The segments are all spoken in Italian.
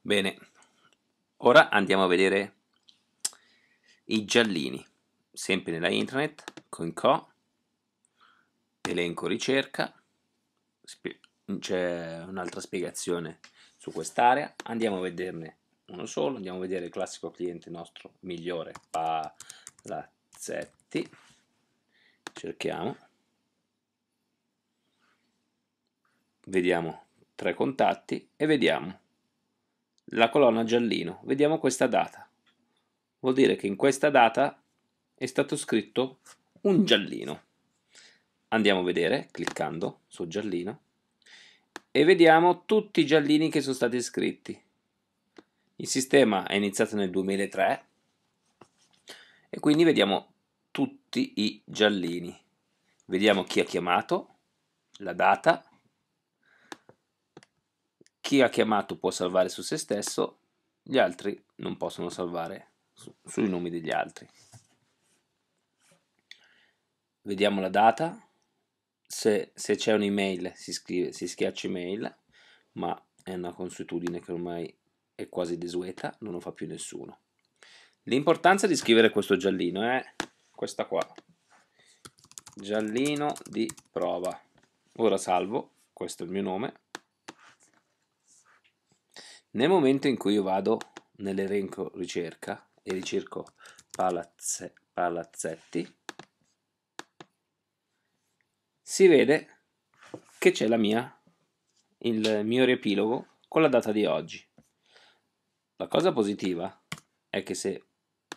Bene, ora andiamo a vedere i giallini, sempre nella intranet, co, elenco ricerca, c'è un'altra spiegazione su quest'area, andiamo a vederne uno solo, andiamo a vedere il classico cliente nostro migliore, Palazzetti, cerchiamo, vediamo tre contatti e vediamo la colonna giallino. Vediamo questa data. Vuol dire che in questa data è stato scritto un giallino. Andiamo a vedere cliccando su giallino e vediamo tutti i giallini che sono stati scritti. Il sistema è iniziato nel 2003 e quindi vediamo tutti i giallini. Vediamo chi ha chiamato, la data, chi ha chiamato può salvare su se stesso, gli altri non possono salvare su, sui nomi degli altri. Vediamo la data, se, se c'è un'email si, scrive, si schiaccia email, ma è una consuetudine che ormai è quasi desueta, non lo fa più nessuno. L'importanza di scrivere questo giallino è eh? questa qua, giallino di prova. Ora salvo, questo è il mio nome, nel momento in cui io vado nell'elenco ricerca e ricerco palazze, palazzetti, si vede che c'è la mia, il mio riepilogo con la data di oggi. La cosa positiva è che se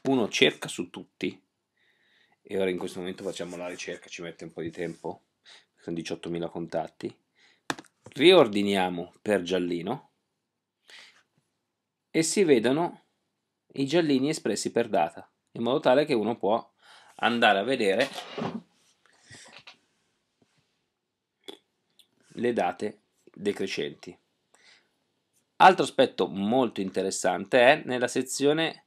uno cerca su tutti, e ora in questo momento facciamo la ricerca, ci mette un po' di tempo, sono 18.000 contatti, riordiniamo per giallino, e si vedono i giallini espressi per data, in modo tale che uno può andare a vedere le date decrescenti. Altro aspetto molto interessante è nella sezione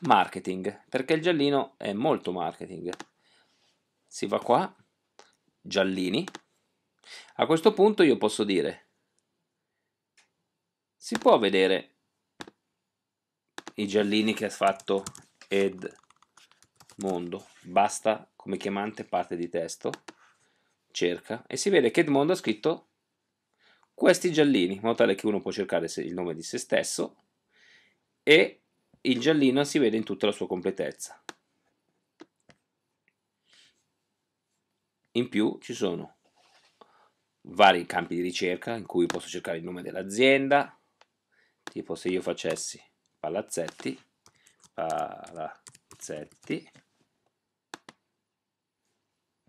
marketing, perché il giallino è molto marketing. Si va qua, giallini. A questo punto io posso dire si può vedere i giallini che ha fatto Ed Mondo. Basta come chiamante parte di testo, cerca e si vede che Edmondo ha scritto questi giallini, in modo tale che uno può cercare il nome di se stesso e il giallino si vede in tutta la sua completezza. In più ci sono vari campi di ricerca in cui posso cercare il nome dell'azienda, tipo se io facessi palazzetti, palazzetti,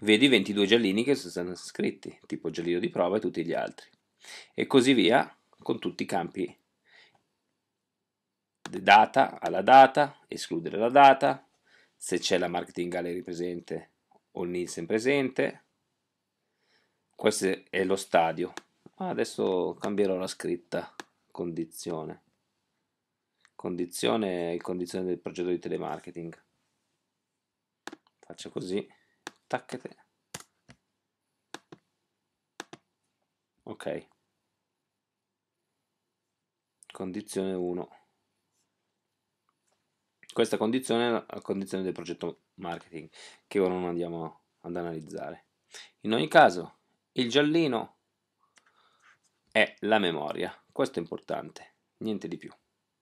vedi i 22 giallini che sono scritti, tipo giallino di prova e tutti gli altri. E così via con tutti i campi data alla data, escludere la data, se c'è la marketing gallery presente o il Nielsen presente. Questo è lo stadio. Adesso cambierò la scritta condizione. Condizione e condizione del progetto di telemarketing. Faccio così, tacchete. Ok. Condizione 1. Questa condizione è la condizione del progetto marketing che ora non andiamo ad analizzare. In ogni caso, il giallino è la memoria. Questo è importante, niente di più.